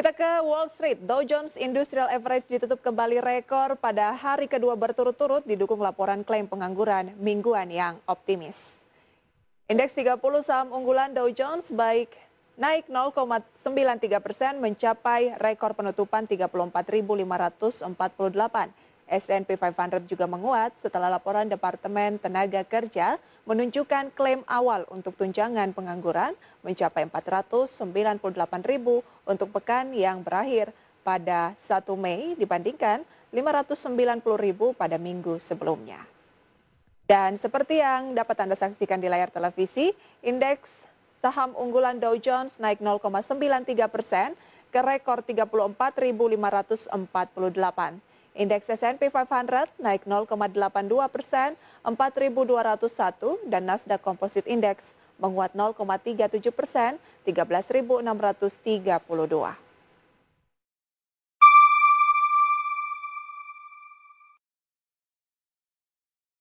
Kita ke Wall Street. Dow Jones Industrial Average ditutup kembali rekor pada hari kedua berturut-turut didukung laporan klaim pengangguran mingguan yang optimis. Indeks 30 saham unggulan Dow Jones baik naik 0,93 persen mencapai rekor penutupan 34.548. S&P 500 juga menguat setelah laporan Departemen Tenaga Kerja menunjukkan klaim awal untuk tunjangan pengangguran mencapai 498 ribu untuk pekan yang berakhir pada 1 Mei dibandingkan 590 ribu pada minggu sebelumnya. Dan seperti yang dapat Anda saksikan di layar televisi, indeks saham unggulan Dow Jones naik 0,93 persen ke rekor 34.548. Indeks S&P 500 naik 0,82 persen, 4.201 dan Nasdaq Composite Index menguat 0,37 persen, 13.632.